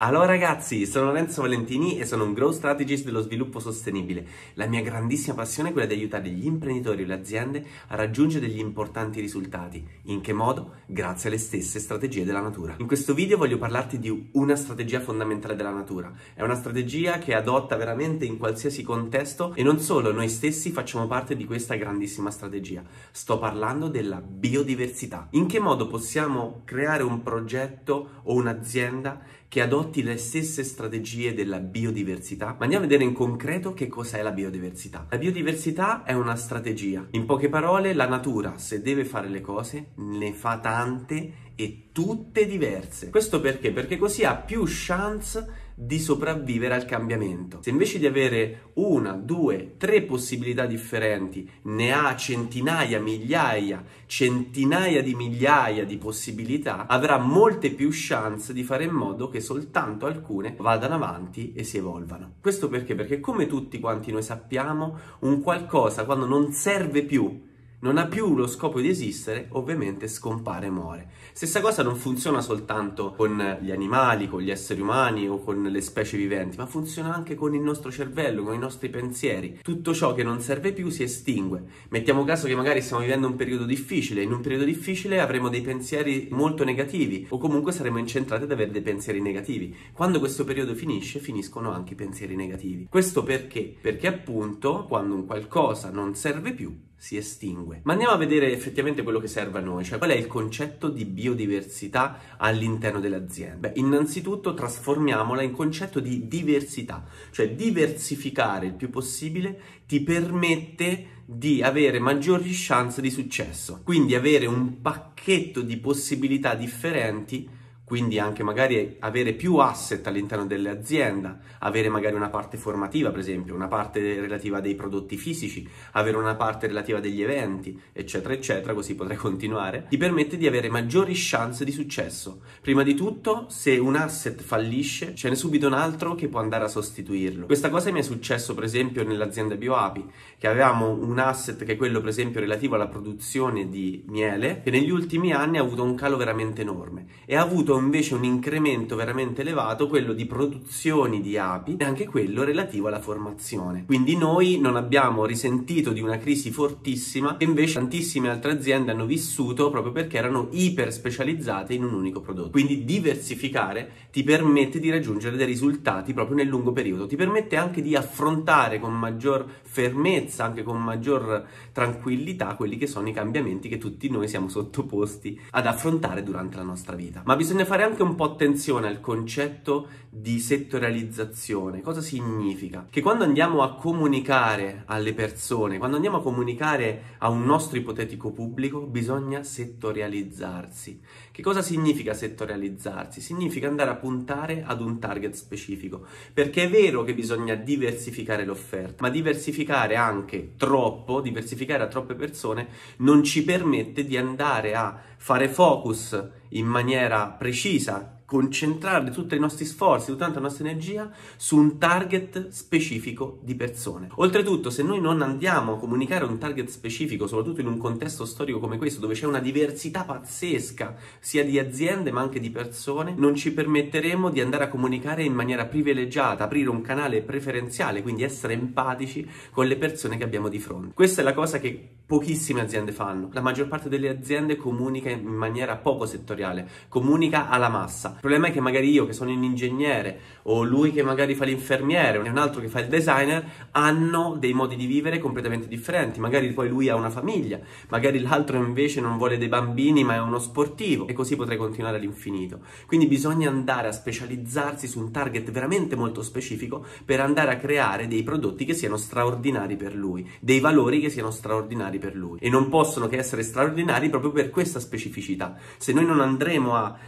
Allora ragazzi, sono Lorenzo Valentini e sono un Growth Strategist dello sviluppo sostenibile. La mia grandissima passione è quella di aiutare gli imprenditori e le aziende a raggiungere degli importanti risultati. In che modo? Grazie alle stesse strategie della natura. In questo video voglio parlarti di una strategia fondamentale della natura. È una strategia che adotta veramente in qualsiasi contesto e non solo, noi stessi facciamo parte di questa grandissima strategia. Sto parlando della biodiversità. In che modo possiamo creare un progetto o un'azienda che adotti le stesse strategie della biodiversità. Ma andiamo a vedere in concreto che cos'è la biodiversità. La biodiversità è una strategia. In poche parole, la natura, se deve fare le cose, ne fa tante e tutte diverse. Questo perché? Perché così ha più chance di sopravvivere al cambiamento. Se invece di avere una, due, tre possibilità differenti, ne ha centinaia, migliaia, centinaia di migliaia di possibilità, avrà molte più chance di fare in modo che soltanto alcune vadano avanti e si evolvano. Questo perché? Perché come tutti quanti noi sappiamo, un qualcosa quando non serve più non ha più lo scopo di esistere, ovviamente scompare e muore. Stessa cosa non funziona soltanto con gli animali, con gli esseri umani o con le specie viventi, ma funziona anche con il nostro cervello, con i nostri pensieri. Tutto ciò che non serve più si estingue. Mettiamo caso che magari stiamo vivendo un periodo difficile, in un periodo difficile avremo dei pensieri molto negativi o comunque saremo incentrati ad avere dei pensieri negativi. Quando questo periodo finisce, finiscono anche i pensieri negativi. Questo perché? Perché appunto quando un qualcosa non serve più, si estingue. Ma andiamo a vedere effettivamente quello che serve a noi, cioè qual è il concetto di biodiversità all'interno dell'azienda. Beh, innanzitutto trasformiamola in concetto di diversità, cioè diversificare il più possibile ti permette di avere maggiori chance di successo, quindi avere un pacchetto di possibilità differenti quindi anche magari avere più asset all'interno dell'azienda, avere magari una parte formativa per esempio, una parte relativa dei prodotti fisici, avere una parte relativa degli eventi, eccetera eccetera, così potrei continuare, ti permette di avere maggiori chance di successo. Prima di tutto, se un asset fallisce, ce n'è subito un altro che può andare a sostituirlo. Questa cosa mi è successo per esempio nell'azienda BioApi, che avevamo un asset che è quello per esempio relativo alla produzione di miele, che negli ultimi anni ha avuto un calo veramente enorme e ha avuto invece un incremento veramente elevato, quello di produzioni di api e anche quello relativo alla formazione. Quindi noi non abbiamo risentito di una crisi fortissima che invece tantissime altre aziende hanno vissuto proprio perché erano iper specializzate in un unico prodotto. Quindi diversificare ti permette di raggiungere dei risultati proprio nel lungo periodo, ti permette anche di affrontare con maggior fermezza, anche con maggior tranquillità quelli che sono i cambiamenti che tutti noi siamo sottoposti ad affrontare durante la nostra vita. Ma bisogna fare anche un po' attenzione al concetto di settorializzazione. Cosa significa? Che quando andiamo a comunicare alle persone, quando andiamo a comunicare a un nostro ipotetico pubblico, bisogna settorializzarsi. Che cosa significa settorializzarsi? Significa andare a puntare ad un target specifico, perché è vero che bisogna diversificare l'offerta, ma diversificare anche troppo, diversificare a troppe persone non ci permette di andare a fare focus in maniera precisa concentrare tutti i nostri sforzi, tutta la nostra energia su un target specifico di persone. Oltretutto, se noi non andiamo a comunicare un target specifico, soprattutto in un contesto storico come questo, dove c'è una diversità pazzesca, sia di aziende ma anche di persone, non ci permetteremo di andare a comunicare in maniera privilegiata, aprire un canale preferenziale, quindi essere empatici con le persone che abbiamo di fronte. Questa è la cosa che pochissime aziende fanno. La maggior parte delle aziende comunica in maniera poco settoriale, comunica alla massa il problema è che magari io che sono un ingegnere o lui che magari fa l'infermiere o un altro che fa il designer hanno dei modi di vivere completamente differenti. Magari poi lui ha una famiglia, magari l'altro invece non vuole dei bambini ma è uno sportivo e così potrei continuare all'infinito. Quindi bisogna andare a specializzarsi su un target veramente molto specifico per andare a creare dei prodotti che siano straordinari per lui, dei valori che siano straordinari per lui e non possono che essere straordinari proprio per questa specificità. Se noi non andremo a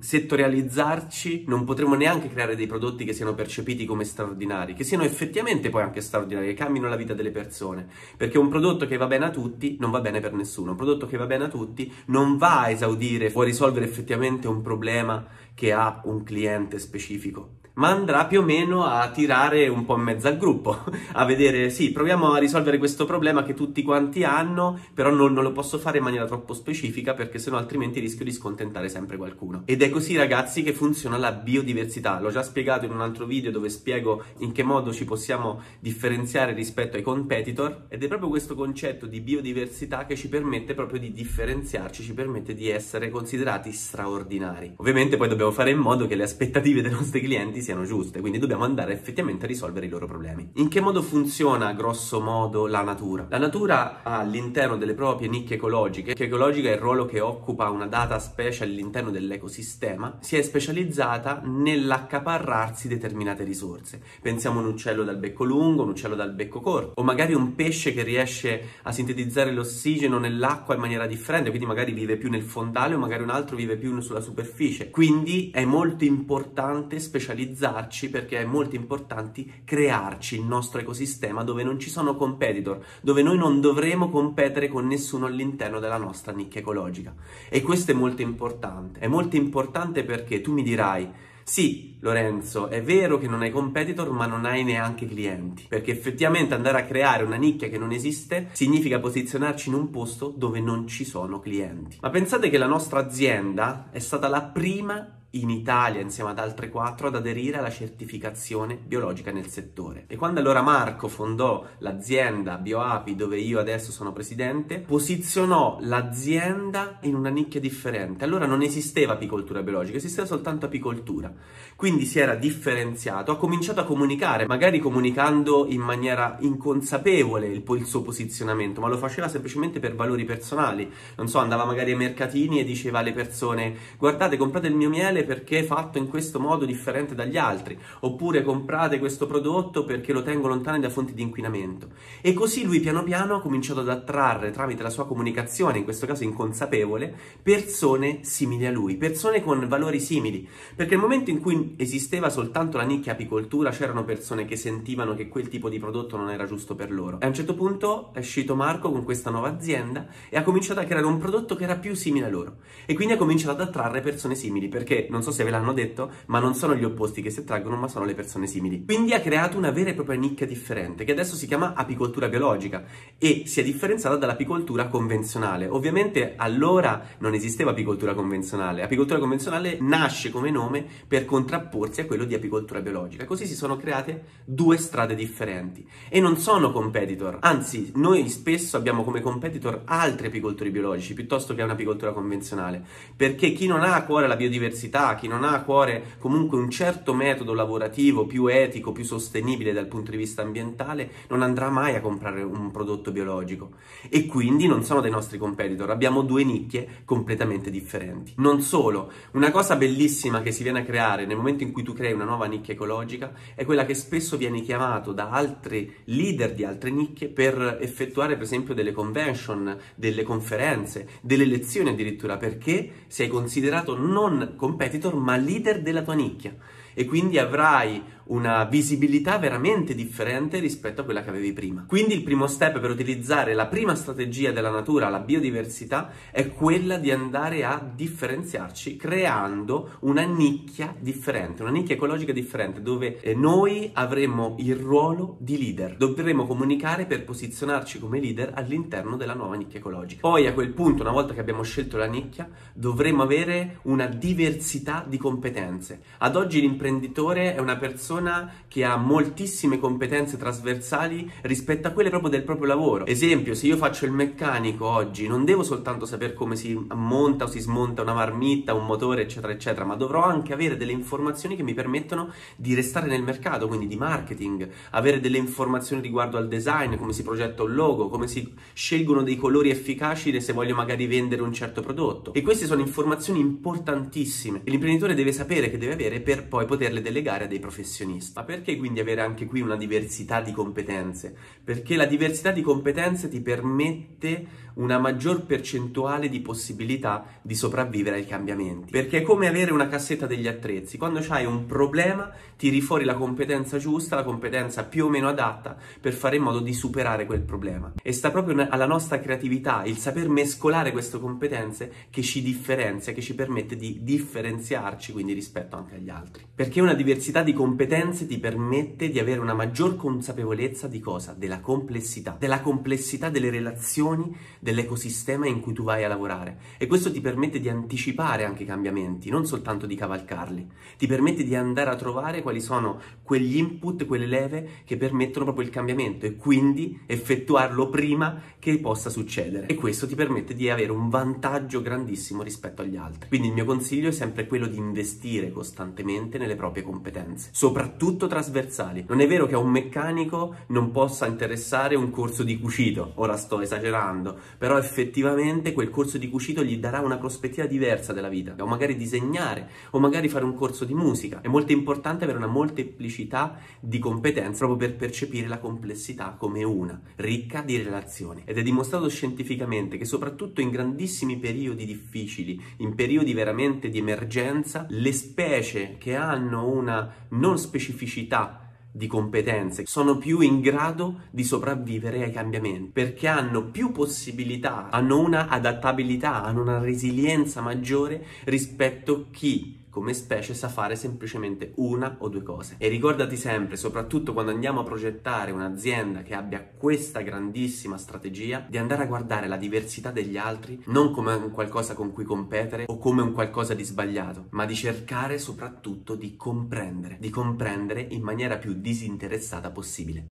settorializzarci, non potremo neanche creare dei prodotti che siano percepiti come straordinari, che siano effettivamente poi anche straordinari, che cambino la vita delle persone, perché un prodotto che va bene a tutti non va bene per nessuno, un prodotto che va bene a tutti non va a esaudire o risolvere effettivamente un problema che ha un cliente specifico ma andrà più o meno a tirare un po' in mezzo al gruppo, a vedere, sì, proviamo a risolvere questo problema che tutti quanti hanno, però non, non lo posso fare in maniera troppo specifica perché sennò altrimenti rischio di scontentare sempre qualcuno. Ed è così ragazzi che funziona la biodiversità, l'ho già spiegato in un altro video dove spiego in che modo ci possiamo differenziare rispetto ai competitor ed è proprio questo concetto di biodiversità che ci permette proprio di differenziarci, ci permette di essere considerati straordinari. Ovviamente poi dobbiamo fare in modo che le aspettative dei nostri clienti correnti siano giuste, quindi dobbiamo andare effettivamente a risolvere i loro problemi. In che modo funziona grosso modo la natura? La natura ha all'interno delle proprie nicchie ecologiche, che ecologica è il ruolo che occupa una data specie all'interno dell'ecosistema, si è specializzata nell'accaparrarsi determinate risorse. Pensiamo a un uccello dal becco lungo, un uccello dal becco corto, o magari un pesce che riesce a sintetizzare l'ossigeno nell'acqua in maniera differente, quindi magari vive più nel fondale o magari un altro vive più sulla superficie. Quindi è molto importante specializzare specializzarci perché è molto importante crearci il nostro ecosistema dove non ci sono competitor, dove noi non dovremo competere con nessuno all'interno della nostra nicchia ecologica. E questo è molto importante. È molto importante perché tu mi dirai sì, Lorenzo, è vero che non hai competitor, ma non hai neanche clienti, perché effettivamente andare a creare una nicchia che non esiste significa posizionarci in un posto dove non ci sono clienti. Ma pensate che la nostra azienda è stata la prima in Italia insieme ad altre quattro ad aderire alla certificazione biologica nel settore. E quando allora Marco fondò l'azienda BioApi dove io adesso sono presidente, posizionò l'azienda in una nicchia differente. Allora non esisteva apicoltura biologica, esisteva soltanto apicoltura. Quindi si era differenziato, ha cominciato a comunicare, magari comunicando in maniera inconsapevole il, il suo posizionamento, ma lo faceva semplicemente per valori personali. Non so, andava magari ai mercatini e diceva alle persone guardate, comprate il mio miele bene perché è fatto in questo modo differente dagli altri, oppure comprate questo prodotto perché lo tengo lontano da fonti di inquinamento. E così lui piano piano ha cominciato ad attrarre tramite la sua comunicazione, in questo caso inconsapevole, persone simili a lui, persone con valori simili, perché nel momento in cui esisteva soltanto la nicchia apicoltura c'erano persone che sentivano che quel tipo di prodotto non era giusto per loro. E a un certo punto è uscito Marco con questa nuova azienda e ha cominciato a creare un prodotto che era più simile a loro e quindi ha cominciato ad attrarre persone simili perché non so se ve l'hanno detto, ma non sono gli opposti che si attraggono, ma sono le persone simili. Quindi ha creato una vera e propria nicchia differente, che adesso si chiama apicoltura biologica e si è differenziata dall'apicoltura convenzionale. Ovviamente allora non esisteva apicoltura convenzionale. Apicoltura convenzionale nasce come nome per contrapporsi a quello di apicoltura biologica. Così si sono create due strade differenti e non sono competitor. Anzi, noi spesso abbiamo come competitor altri apicoltori biologici piuttosto che un'apicoltura convenzionale, perché chi non ha a cuore la biodiversità società, chi non ha a cuore comunque un certo metodo lavorativo più etico, più sostenibile dal punto di vista ambientale, non andrà mai a comprare un prodotto biologico. E quindi non sono dei nostri competitor, abbiamo due nicchie completamente differenti. Non solo, una cosa bellissima che si viene a creare nel momento in cui tu crei una nuova nicchia ecologica è quella che spesso viene chiamato da altri leader di altre nicchie per effettuare per esempio delle convention, delle conferenze, delle lezioni addirittura, perché sei considerato non competitor competitor, ma leader della tua nicchia e quindi avrai una visibilità veramente differente rispetto a quella che avevi prima. Quindi il primo step per utilizzare la prima strategia della natura, la biodiversità, è quella di andare a differenziarci creando una nicchia differente, una nicchia ecologica differente dove eh, noi avremo il ruolo di leader, dovremo comunicare per posizionarci come leader all'interno della nuova nicchia ecologica. Poi a quel punto, una volta che abbiamo scelto la nicchia, dovremo avere una diversità di competenze. Ad oggi l'imprenditore imprenditore è una persona che ha moltissime competenze trasversali rispetto a quelle proprio del proprio lavoro. Esempio, se io faccio il meccanico oggi, non devo soltanto sapere come si monta o si smonta una marmitta, un motore, eccetera, eccetera, ma dovrò anche avere delle informazioni che mi permettono di restare nel mercato, quindi di marketing, avere delle informazioni riguardo al design, come si progetta un logo, come si scelgono dei colori efficaci se voglio magari vendere un certo prodotto. E queste sono informazioni importantissime che l'imprenditore deve sapere che deve avere per poi poterle delegare a dei professionisti. perché quindi avere anche qui una diversità di competenze? Perché la diversità di competenze ti permette una maggior percentuale di possibilità di sopravvivere ai cambiamenti. Perché è come avere una cassetta degli attrezzi. Quando hai un problema tiri fuori la competenza giusta, la competenza più o meno adatta per fare in modo di superare quel problema. E sta proprio alla nostra creatività il saper mescolare queste competenze che ci differenzia, che ci permette di differenziarci quindi rispetto anche agli altri. Perché una diversità di competenze ti permette di avere una maggior consapevolezza di cosa? Della complessità, della complessità delle relazioni, dell'ecosistema in cui tu vai a lavorare. E questo ti permette di anticipare anche i cambiamenti, non soltanto di cavalcarli. Ti permette di andare a trovare quali sono quegli input, quelle leve che permettono proprio il cambiamento e quindi effettuarlo prima che possa succedere. E questo ti permette di avere un vantaggio grandissimo rispetto agli altri. Quindi il mio consiglio è sempre quello di investire costantemente nelle le proprie competenze, soprattutto trasversali. Non è vero che a un meccanico non possa interessare un corso di cucito, ora sto esagerando, però effettivamente quel corso di cucito gli darà una prospettiva diversa della vita, o magari disegnare, o magari fare un corso di musica. È molto importante avere una molteplicità di competenze proprio per percepire la complessità come una, ricca di relazioni. Ed è dimostrato scientificamente che soprattutto in grandissimi periodi difficili, in periodi veramente di emergenza, le specie che hanno hanno una non specificità di competenze, sono più in grado di sopravvivere ai cambiamenti perché hanno più possibilità, hanno una adattabilità, hanno una resilienza maggiore rispetto a chi come specie sa fare semplicemente una o due cose. E ricordati sempre, soprattutto quando andiamo a progettare un'azienda che abbia questa grandissima strategia, di andare a guardare la diversità degli altri non come un qualcosa con cui competere o come un qualcosa di sbagliato, ma di cercare soprattutto di comprendere, di comprendere in maniera più disinteressata possibile.